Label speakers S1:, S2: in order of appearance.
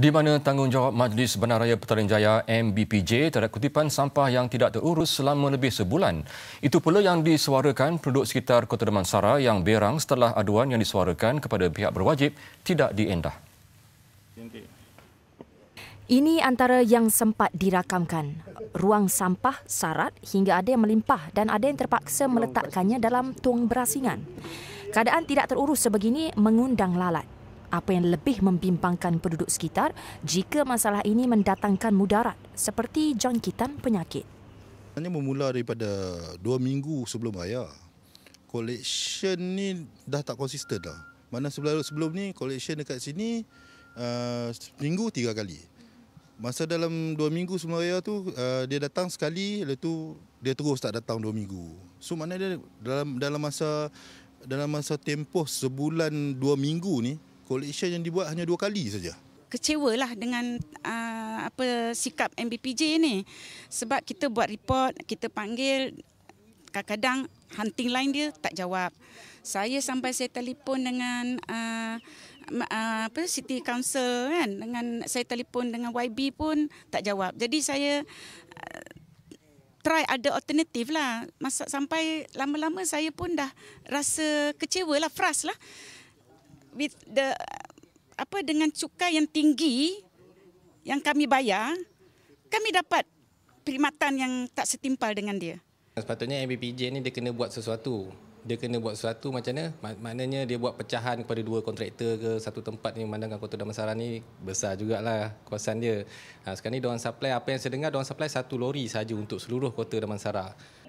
S1: di mana tanggungjawab Majlis Bandar Raya Petaling Jaya MBPJ terhadap kutipan sampah yang tidak terurus selama lebih sebulan. Itu pula yang disuarakan penduduk sekitar Kota Damansara yang berang setelah aduan yang disuarakan kepada pihak berwajib tidak diendah.
S2: Ini antara yang sempat dirakamkan. Ruang sampah sarat hingga ada yang melimpah dan ada yang terpaksa meletakkannya dalam tong berasingan. Keadaan tidak terurus sebegini mengundang lalat apa yang lebih membimbangkan penduduk sekitar jika masalah ini mendatangkan mudarat seperti jangkitan penyakit.
S3: Hanya bermula daripada dua minggu sebelum raya, collection ni dah tak konsisten lah. Mana sebelum sebelum ni collection dekat sini uh, minggu tiga kali. Masa dalam dua minggu sebelum raya tu uh, dia datang sekali, lalu tu dia terus tak datang dua minggu. So mana dia dalam dalam masa dalam masa tempoh sebulan dua minggu ni collection yang dibuat hanya dua kali saja.
S4: Kecewalah dengan uh, apa sikap MBPJ ini Sebab kita buat report, kita panggil kadang-kadang hunting line dia tak jawab. Saya sampai saya telefon dengan uh, uh, apa city council kan dengan saya telefon dengan YB pun tak jawab. Jadi saya uh, try ada alternatif lah. Masa sampai lama-lama saya pun dah rasa kecewa lah, frust lah with the apa dengan cukai yang tinggi yang kami bayar, kami dapat perkhidmatan yang tak setimpal dengan dia.
S5: Sepatutnya MBPJ ni dia kena buat sesuatu. Dia kena buat sesuatu macam mana? maknanya dia buat pecahan kepada dua kontraktor ke satu tempat ni memandangkan Kota Damansara ni besar jugalah kuasaan dia. Ha, sekarang ni diorang supply apa yang saya dengar diorang supply satu lori saja untuk seluruh Kota Damansara.